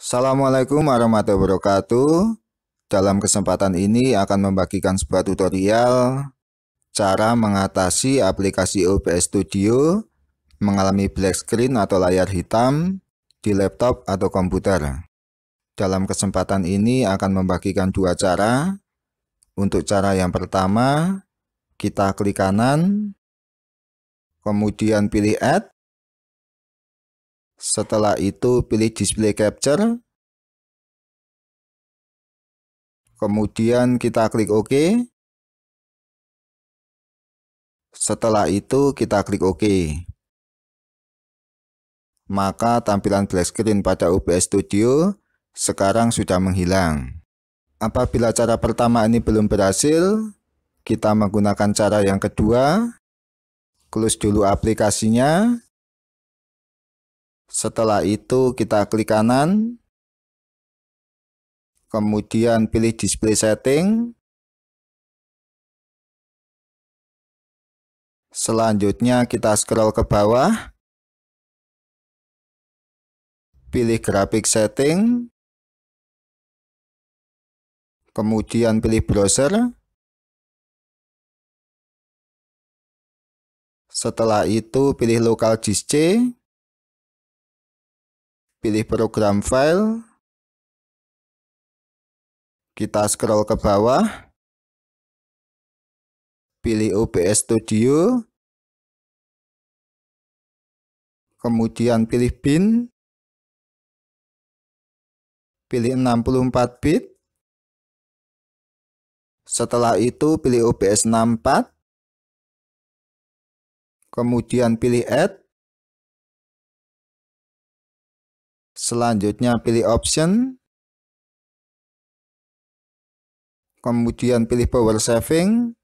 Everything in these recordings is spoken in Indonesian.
Assalamualaikum warahmatullahi wabarakatuh Dalam kesempatan ini akan membagikan sebuah tutorial Cara mengatasi aplikasi OBS Studio Mengalami black screen atau layar hitam Di laptop atau komputer Dalam kesempatan ini akan membagikan dua cara Untuk cara yang pertama Kita klik kanan Kemudian pilih Add setelah itu pilih display capture. Kemudian kita klik OK. Setelah itu kita klik OK. Maka tampilan black screen pada OBS Studio sekarang sudah menghilang. Apabila cara pertama ini belum berhasil, kita menggunakan cara yang kedua. Close dulu aplikasinya. Setelah itu kita klik kanan, kemudian pilih display setting. Selanjutnya kita scroll ke bawah, pilih Graphic setting, kemudian pilih browser. Setelah itu pilih local disk C pilih program file, kita scroll ke bawah, pilih OBS Studio, kemudian pilih bin, pilih 64 bit, setelah itu pilih OBS 64, kemudian pilih add, Selanjutnya pilih option. Kemudian pilih power saving.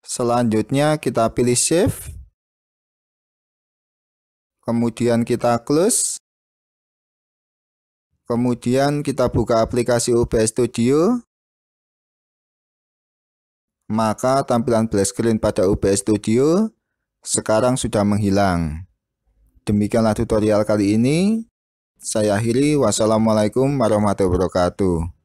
Selanjutnya kita pilih shift. Kemudian kita close. Kemudian kita buka aplikasi OBS Studio. Maka tampilan black screen pada OBS Studio sekarang sudah menghilang. Demikianlah tutorial kali ini. Saya akhiri. Wassalamualaikum warahmatullahi wabarakatuh.